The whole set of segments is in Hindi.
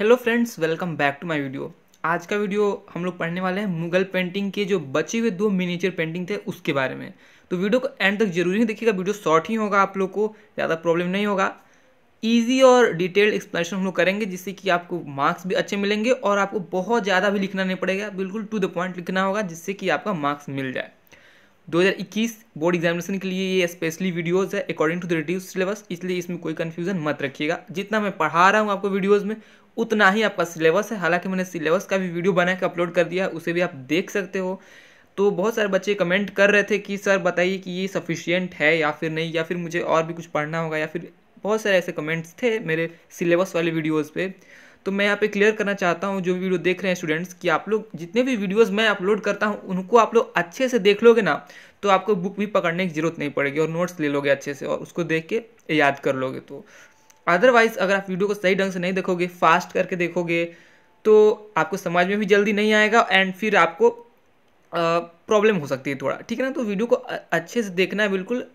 hello friends welcome back to my video आज का वीडियो हम लोग पढ़ने वाले हैं मुगल पेंटिंग के जो बचे हुए दो मिनीचर पेंटिंग थे उसके बारे में तो वीडियो को एंड तक जरूर ही देखिएगा वीडियो शॉर्ट ही होगा आप लोग को ज़्यादा प्रॉब्लम नहीं होगा ईजी और डिटेल्ड एक्सप्लेनेशन हम लोग करेंगे जिससे कि आपको मार्क्स भी अच्छे मिलेंगे और आपको बहुत ज़्यादा भी लिखना नहीं पड़ेगा बिल्कुल टू द पॉइंट लिखना होगा जिससे कि आपका मार्क्स मिल जाए 2021 बोर्ड एग्जामिनेशन के लिए ये स्पेशली वीडियोस है according to the reduce syllabus इसलिए इसमें कोई कन्फ्यूजन मत रखिएगा जितना मैं पढ़ा रहा हूँ आपको वीडियोस में उतना ही आपका सिलेबस है हालांकि मैंने सिलेबस का भी वीडियो बना के अपलोड कर दिया उसे भी आप देख सकते हो तो बहुत सारे बच्चे कमेंट कर रहे थे कि सर बताइए कि ये सफिशियंट है या फिर नहीं या फिर मुझे और भी कुछ पढ़ना होगा या फिर बहुत सारे ऐसे कमेंट्स थे मेरे सिलेबस वाले वीडियोज़ पर तो मैं यहाँ पे क्लियर करना चाहता हूँ जो वीडियो देख रहे हैं स्टूडेंट्स कि आप लोग जितने भी वीडियोज़ मैं अपलोड करता हूँ उनको आप लोग अच्छे से देख लोगे ना तो आपको बुक भी पकड़ने की जरूरत नहीं पड़ेगी और नोट्स ले लोगे अच्छे से और उसको देख के याद कर लोगे तो अदरवाइज़ अगर आप वीडियो को सही ढंग से नहीं देखोगे फास्ट करके देखोगे तो आपको समझ में भी जल्दी नहीं आएगा एंड फिर आपको प्रॉब्लम हो सकती है थोड़ा ठीक है ना तो वीडियो को अच्छे से देखना है बिल्कुल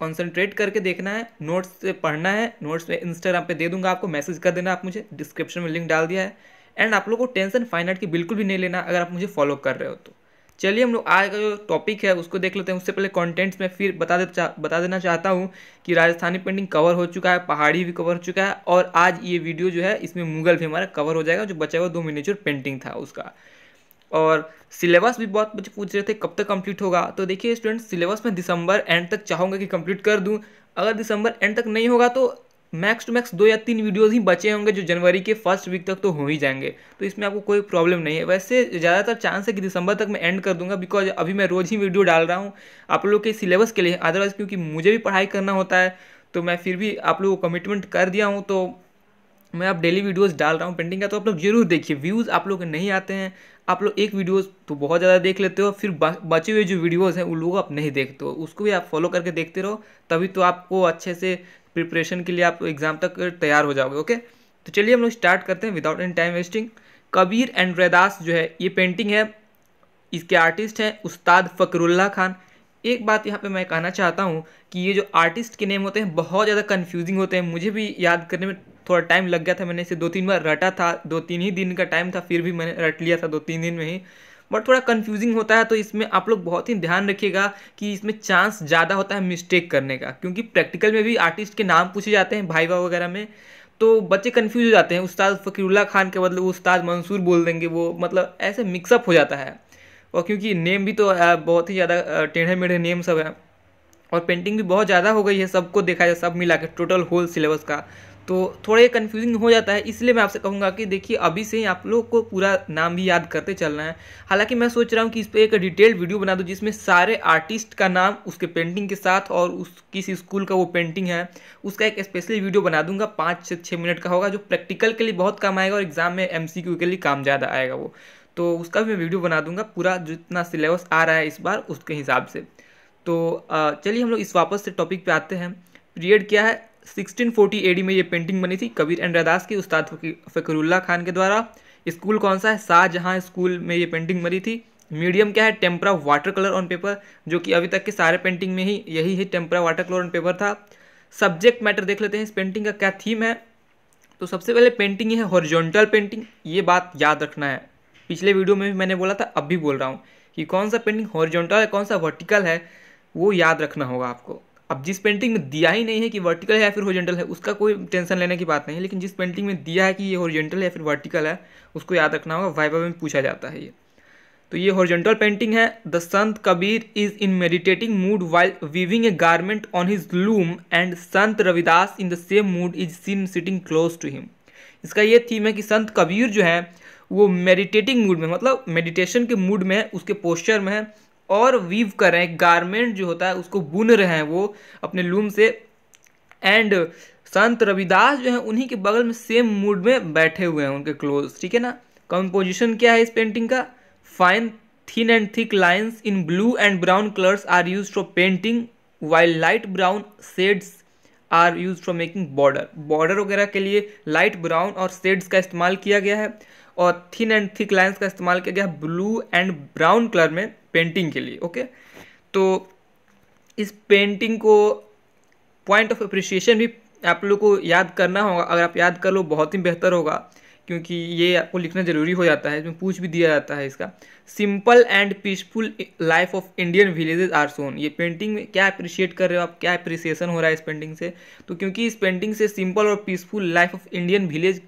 कॉन्सेंट्रेट करके देखना है नोट्स से पढ़ना है नोट्स में इंस्टाग्राम पे दे दूंगा आपको मैसेज कर देना आप मुझे डिस्क्रिप्शन में लिंक डाल दिया है एंड आप लोग को टेंशन फाइन आर्ट की बिल्कुल भी नहीं लेना अगर आप मुझे फॉलो कर रहे हो तो चलिए हम लोग आज का जो टॉपिक है उसको देख लेते हैं उससे पहले कॉन्टेंट्स में फिर बता दे बता देना चाहता हूँ कि राजस्थानी पेंटिंग कवर हो चुका है पहाड़ी भी कवर हो चुका है और आज ये वीडियो जो है इसमें मुगल भी हमारा कवर हो जाएगा जो बचा हुआ दो मिनीचर पेंटिंग था उसका और सिलेबस भी बहुत बच्चे पूछ रहे थे कब तक कंप्लीट होगा तो देखिए स्टूडेंट सिलेबस में दिसंबर एंड तक चाहूँगा कि कंप्लीट कर दूँ अगर दिसंबर एंड तक नहीं होगा तो मैक्स टू मैक्स दो या तीन वीडियोज़ ही बचे होंगे जो जनवरी के फर्स्ट वीक तक तो हो ही जाएंगे तो इसमें आपको कोई प्रॉब्लम नहीं है वैसे ज़्यादातर चांस है कि दिसंबर तक मैं एंड कर दूंगा बिकॉज अभी मैं रोज़ ही वीडियो डाल रहा हूँ आप लोग के सिलेबस के लिए अदरवाइज़ क्योंकि मुझे भी पढ़ाई करना होता है तो मैं फिर भी आप लोगों को कमिटमेंट कर दिया हूँ तो मैं आप डेली वीडियोस डाल रहा हूँ पेंटिंग का तो आप लोग जरूर देखिए व्यूज़ आप लोग नहीं आते हैं आप लोग एक वीडियो तो बहुत ज़्यादा देख लेते हो फिर बचे हुए जो वीडियोस हैं उन लोगों को आप नहीं देखते हो उसको भी आप फॉलो करके देखते रहो तभी तो आपको अच्छे से प्रिपरेशन के लिए आप एग्ज़ाम तक तैयार हो जाओगे ओके तो चलिए हम लोग स्टार्ट करते हैं without any time wasting Kabir and Raidas जो है ये पेंटिंग है इसके आर्टिस्ट हैं उस्ताद फ़करुल्ला खान एक बात यहाँ पे मैं कहना चाहता हूँ कि ये जो आर्टिस्ट के नेम होते हैं बहुत ज़्यादा कन्फ्यूजिंग होते हैं मुझे भी याद करने में थोड़ा टाइम लग गया था मैंने इसे दो तीन बार रटा था दो तीन ही दिन का टाइम था फिर भी मैंने रट लिया था दो तीन दिन में ही बट थोड़ा कन्फ्यूजिंग होता है तो इसमें आप लोग बहुत ही ध्यान रखिएगा कि इसमें चांस ज़्यादा होता है मिस्टेक करने का क्योंकि प्रैक्टिकल में भी आर्टिस्ट के नाम पूछे जाते हैं भाव वगैरह में तो बच्चे कन्फ्यूज हो जाते हैं उस्ताद फ़कीरुल्ला खान के बदले उस्ताद मंसूर बोल देंगे वो मतलब ऐसे मिक्सअप हो जाता है और क्योंकि नेम भी तो बहुत ही ज़्यादा टेढ़े मेढ़े नेम सब हैं और पेंटिंग भी बहुत ज़्यादा हो गई है सबको देखा जाए सब मिला के टोटल होल सिलेबस का तो थोड़ा ये कन्फ्यूजिंग हो जाता है इसलिए मैं आपसे कहूँगा कि देखिए अभी से ही आप लोग को पूरा नाम भी याद करते चलना है हालांकि मैं सोच रहा हूँ कि इस पर एक डिटेल्ड वीडियो बना दूँ जिसमें सारे आर्टिस्ट का नाम उसके पेंटिंग के साथ और उस किस स्कूल का वो पेंटिंग है उसका एक स्पेशली वीडियो बना दूंगा पाँच से छः मिनट का होगा जो प्रैक्टिकल के लिए बहुत काम आएगा और एग्ज़ाम में एम के लिए काम ज़्यादा आएगा वो तो उसका भी मैं वीडियो बना दूंगा पूरा जितना सिलेबस आ रहा है इस बार उसके हिसाब से तो चलिए हम लोग इस वापस से टॉपिक पे आते हैं पीरियड क्या है 1640 एडी में ये पेंटिंग बनी थी कबीर रैदास के उस्ताद फ़करुल्ला खान के द्वारा स्कूल कौन सा है शाहजहाँ स्कूल में ये पेंटिंग बनी थी मीडियम क्या है tempera water colour on paper जो कि अभी तक के सारे पेंटिंग में ही यही है tempera water colour on paper था सब्जेक्ट मैटर देख लेते हैं इस पेंटिंग का क्या थीम है तो सबसे पहले पेंटिंग है हॉरिजॉन्टल पेंटिंग ये बात याद रखना है पिछले वीडियो में भी मैंने बोला था अब भी बोल रहा हूँ कि कौन सा पेंटिंग हॉरिजॉन्टल है कौन सा वर्टिकल है वो याद रखना होगा आपको अब जिस पेंटिंग में दिया ही नहीं है कि वर्टिकल है या फिर हॉरिजेंटल है उसका कोई टेंशन लेने की बात नहीं है लेकिन जिस पेंटिंग में दिया है कि ये हॉरिजेंटल है या फिर वर्टिकल है उसको याद रखना होगा वाइवा में पूछा जाता है ये तो ये हॉरिजेंटल पेंटिंग है the Sant Kabir is in meditating mood while weaving a garment on his loom and Sant Ravidas in the same mood is seen sitting close to him इसका ये थीम है कि संत कबीर जो है वो मेडिटेटिंग मूड में मतलब मेडिटेशन के मूड में है उसके पोस्चर में है और वीव कर रहे हैं गारमेंट जो होता है उसको बुन रहे हैं वो अपने लूम से एंड संत रविदास जो है उन्हीं के बगल में सेम मूड में बैठे हुए हैं उनके क्लोज ठीक है ना कंपोजिशन क्या है इस पेंटिंग का fine thin and thick lines in blue and brown colours are use for painting while light brown shades are use for making border border वगैरह के लिए लाइट ब्राउन और सेड्स का इस्तेमाल किया गया है और थिन एंड थिक लाइन्स का इस्तेमाल किया गया है ब्लू एंड ब्राउन कलर में पेंटिंग के लिए ओके तो इस पेंटिंग को पॉइंट ऑफ अप्रिसिएशन भी आप लोग को याद करना होगा अगर आप याद कर लो बहुत ही बेहतर होगा क्योंकि ये आपको लिखना ज़रूरी हो जाता है इसमें पूछ भी दिया जाता है इसका simple and peaceful life of Indian villages are shown ये पेंटिंग में क्या अप्रिशिएट कर रहे हो आप क्या अप्रिसिएशन हो रहा है इस पेंटिंग से तो क्योंकि इस पेंटिंग से सिंपल और peaceful life of Indian village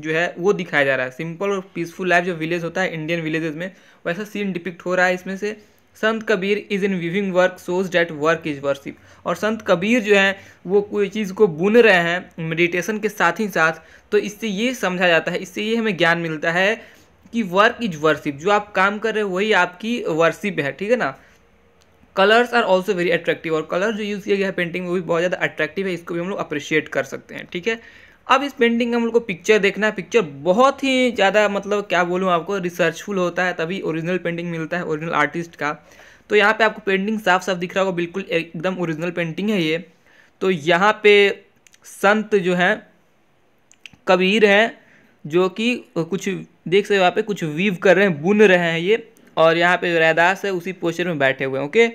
जो है वो दिखाया जा रहा है सिंपल और पीसफुल लाइफ जो विलेज होता है इंडियन विलेजेस में वैसा सीन डिपिक्ट हो रहा है इसमें से Sant Kabir is in weaving work shows that work is worship और संत कबीर जो है वो कोई चीज़ को बुन रहे हैं मेडिटेशन के साथ ही साथ तो इससे ये समझा जाता है इससे ये हमें ज्ञान मिलता है कि वर्क इज वर्शिप जो आप काम कर रहे हो वही आपकी वर्शिप है ठीक है ना colours are also very attractive और कलर जो यूज़ किया गया है पेंटिंग में वो भी बहुत ज़्यादा अट्रैक्टिव है इसको भी हम लोग अप्रिशिएट कर सकते हैं ठीक है अब इस पेंटिंग का हम लोग को पिक्चर देखना है पिक्चर बहुत ही ज़्यादा मतलब क्या बोलूँ आपको रिसर्चफुल होता है तभी ओरिजिनल पेंटिंग मिलता है ओरिजिनल आर्टिस्ट का तो यहाँ पे आपको पेंटिंग साफ साफ दिख रहा होगा बिल्कुल एकदम ओरिजिनल पेंटिंग है ये तो यहाँ पे संत जो है कबीर हैं जो कि कुछ देख सकते हो यहाँ पे कुछ वीव कर रहे हैं बुन रहे हैं ये और यहाँ पे रैदास है उसी पोस्चर में बैठे हुए हैं ओके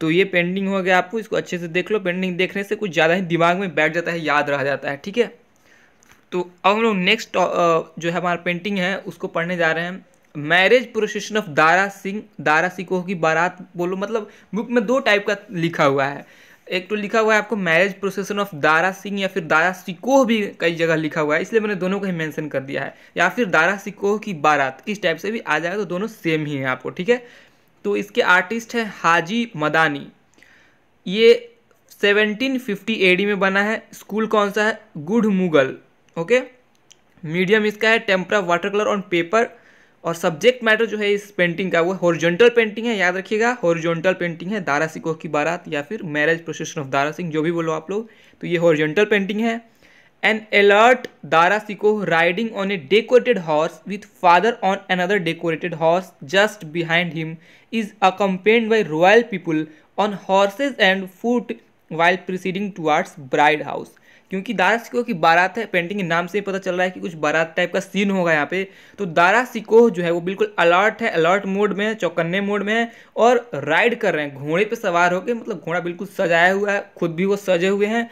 तो ये पेंडिंग हो गया आपको इसको अच्छे से देख लो पेंडिंग देखने से कुछ ज़्यादा ही दिमाग में बैठ जाता है याद रह जाता है ठीक है तो अब हम लोग नेक्स्ट uh, जो है हमारा पेंटिंग है उसको पढ़ने जा रहे हैं marriage procession of Dara Singh Dara Shikoh की बारात बोलो मतलब बुक में दो टाइप का लिखा हुआ है एक तो लिखा हुआ है आपको marriage procession of Dara Singh या फिर दारा सिकोह भी कई जगह लिखा हुआ है इसलिए मैंने दोनों को ही मेंशन कर दिया है या फिर दारा सिकोह की बारात इस टाइप से भी आ जाएगा तो दोनों सेम ही है आपको ठीक है तो इसके आर्टिस्ट हैं हाजी मदानी ये 1750 एडी में बना है स्कूल कौन सा है गुड मुगल ओके मीडियम इसका है tempera water colour on paper और सब्जेक्ट मैटर जो है इस पेंटिंग का वो हॉरिजॉन्टल पेंटिंग है याद रखिएगा हॉरिजॉन्टल पेंटिंग है दारा सिंह की बारात या फिर marriage procession of Dara Singh जो भी बोलो आप लोग तो ये हॉरिजॉन्टल पेंटिंग है an alert Dara Shikoh riding on a decorated horse with father on another decorated horse just behind him is accompanied by royal people on horses and foot while proceeding towards bride house क्योंकि दारा सिकोह की बारात है पेंटिंग के नाम से ही पता चल रहा है कि कुछ बारात टाइप का सीन होगा यहाँ पे तो दारा सिकोह जो है वो बिल्कुल अलर्ट है अलर्ट मोड में है चौकन्ने मोड में है और राइड कर रहे हैं घोड़े पे सवार होकर मतलब घोड़ा बिल्कुल सजाया हुआ है खुद भी वो सजे हुए हैं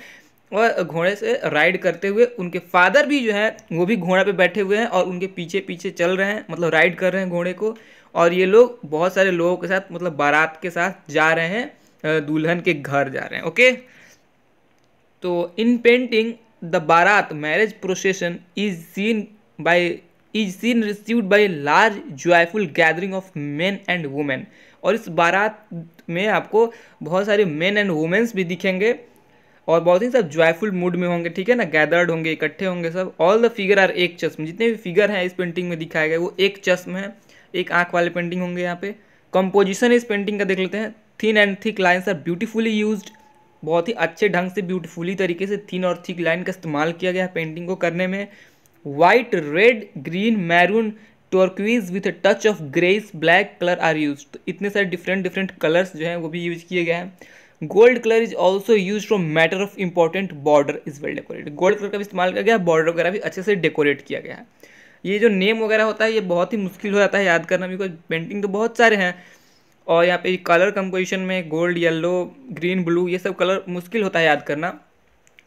और घोड़े से राइड करते हुए उनके फादर भी जो है वो भी घोड़ा पे बैठे हुए हैं और उनके पीछे पीछे चल रहे हैं मतलब राइड कर रहे हैं घोड़े को और ये लोग बहुत सारे लोगों के साथ मतलब बारात के साथ जा रहे हैं दुल्हन के घर जा रहे हैं ओके तो in painting the baraat marriage procession is seen by is seen received by large joyful gathering of men and women और इस बारात में आपको बहुत सारे मेन एंड वुमेन्स भी दिखेंगे और बहुत ही सब जॉयफुल मूड में होंगे ठीक है ना गैदर्ड होंगे इकट्ठे होंगे सब ऑल द फिगर आर एक चश्म जितने भी फिगर हैं इस पेंटिंग में दिखाया गया वो एक चश्म है एक आँख वाले पेंटिंग होंगे यहाँ पे कंपोजिशन इस पेंटिंग का देख लेते हैं thin and thick lines are beautifully use बहुत ही अच्छे ढंग से ब्यूटीफुली तरीके से थिन और थिक लाइन का इस्तेमाल किया गया है पेंटिंग को करने में white red green maroon turquoise with touch of grace black colour are use तो इतने सारे डिफरेंट डिफरेंट कलर्स जो हैं वो भी यूज किए गए हैं gold colour is also use from matter of important border is well decorated gold colour का भी इस्तेमाल किया गया है बॉर्डर वगैरह भी अच्छे से डेकोरेट किया गया है ये जो नेम वगैरह होता है ये बहुत ही मुश्किल हो जाता है याद करना बिकॉज पेंटिंग तो बहुत सारे हैं और यहाँ पे कलर कंपोजिशन में गोल्ड येलो ग्रीन ब्लू ये सब कलर मुश्किल होता है याद करना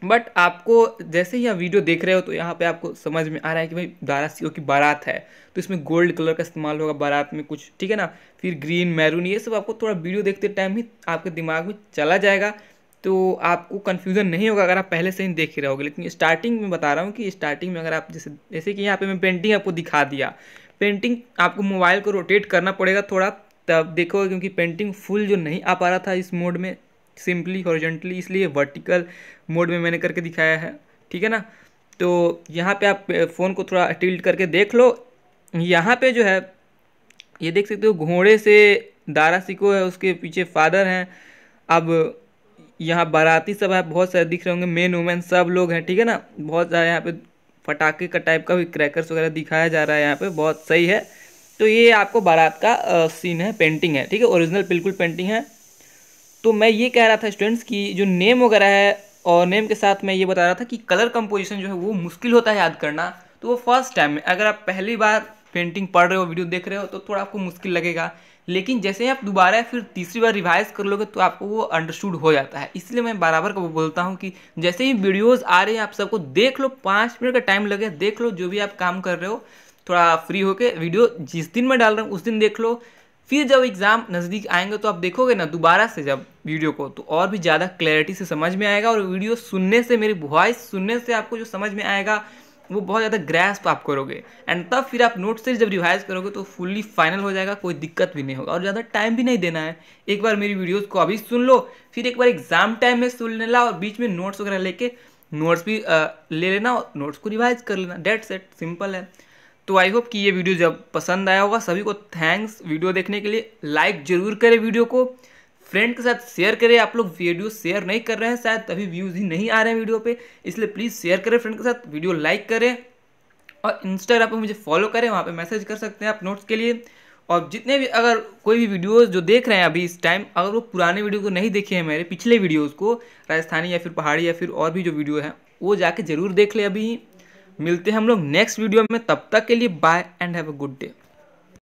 बट आपको जैसे ही आप वीडियो देख रहे हो तो यहाँ पे आपको समझ में आ रहा है कि भाई दारा सीओ की बारात है तो इसमें गोल्ड कलर का इस्तेमाल होगा बारात में कुछ ठीक है ना फिर ग्रीन मैरून ये सब आपको थोड़ा वीडियो देखते टाइम ही आपके दिमाग में चला जाएगा तो आपको कन्फ्यूज़न नहीं होगा अगर आप पहले से ही देख ही रहोगे लेकिन स्टार्टिंग में बता रहा हूँ कि स्टार्टिंग में अगर आप जैसे जैसे कि यहाँ पर मैं पेंटिंग आपको दिखा दिया पेंटिंग आपको मोबाइल को रोटेट करना पड़ेगा थोड़ा तब देखोगे क्योंकि पेंटिंग फुल जो नहीं आ पा रहा था इस मोड में सिंपली हॉरिजेंटली इसलिए वर्टिकल मोड में मैंने करके दिखाया है ठीक है ना तो यहाँ पे आप फ़ोन को थोड़ा टिल्ट करके देख लो यहाँ पे जो है ये देख सकते हो घोड़े से दारा सिको है उसके पीछे फादर हैं अब यहाँ बाराती सब है बहुत सारे दिख रहे होंगे मेन वुमेन सब लोग हैं ठीक है ना बहुत सारे यहाँ पे फटाखे का टाइप का भी क्रैकर्स वगैरह दिखाया जा रहा है यहाँ पे बहुत सही है तो ये आपको बारात का सीन है पेंटिंग है ठीक है ओरिजिनल बिल्कुल पेंटिंग है तो मैं ये कह रहा था स्टूडेंट्स की जो नेम वगैरह है और नेम के साथ मैं ये बता रहा था कि कलर कंपोजिशन जो है वो मुश्किल होता है याद करना तो वो फर्स्ट टाइम में अगर आप पहली बार पेंटिंग पढ़ रहे हो वीडियो देख रहे हो तो थोड़ा आपको मुश्किल लगेगा लेकिन जैसे ही आप दोबारा फिर तीसरी बार रिवाइज कर लोगे तो आपको वो अंडरस्टूड हो जाता है इसलिए मैं बराबर का बोलता हूँ कि जैसे ही वीडियोज़ आ रहे हैं आप सबको देख लो पाँच मिनट का टाइम लगे देख लो जो भी आप काम कर रहे हो थोड़ा फ्री होकर वीडियो जिस दिन मैं डाल रहा हूँ उस दिन देख लो फिर जब एग्ज़ाम नज़दीक आएंगे तो आप देखोगे ना दोबारा से जब वीडियो को तो और भी ज़्यादा क्लैरिटी से समझ में आएगा और वीडियो सुनने से मेरी वॉइस सुनने से आपको जो समझ में आएगा वो बहुत ज़्यादा ग्रैस्प आप करोगे एंड तब फिर आप नोट से जब रिवाइज करोगे तो फुल्ली फाइनल हो जाएगा कोई दिक्कत भी नहीं होगा और ज़्यादा टाइम भी नहीं देना है एक बार मेरी वीडियोज़ को अभी सुन लो फिर एक बार एग्जाम टाइम में सुन लेना और बीच में नोट्स वगैरह लेके नोट्स भी ले लेना और नोट्स को रिवाइज कर लेना डेट सेट सिंपल है तो आई होप कि ये वीडियो जब पसंद आया होगा सभी को थैंक्स वीडियो देखने के लिए लाइक जरूर करें वीडियो को फ्रेंड के साथ शेयर करें आप लोग वीडियो शेयर नहीं कर रहे हैं शायद तभी व्यूज़ ही नहीं आ रहे हैं वीडियो पे इसलिए प्लीज़ शेयर करें फ्रेंड के साथ वीडियो लाइक करें और इंस्टाग्राम पे मुझे फॉलो करें वहाँ पे मैसेज कर सकते हैं आप नोट्स के लिए और जितने भी अगर कोई भी वीडियोज़ जो देख रहे हैं अभी इस टाइम अगर वो पुराने वीडियो को नहीं देखे हैं मेरे पिछले वीडियोज़ को राजस्थानी या फिर पहाड़ी या फिर और भी जो वीडियो हैं वो जाके ज़रूर देख लें अभी मिलते हैं हम लोग नेक्स्ट वीडियो में तब तक के लिए bye and have a good day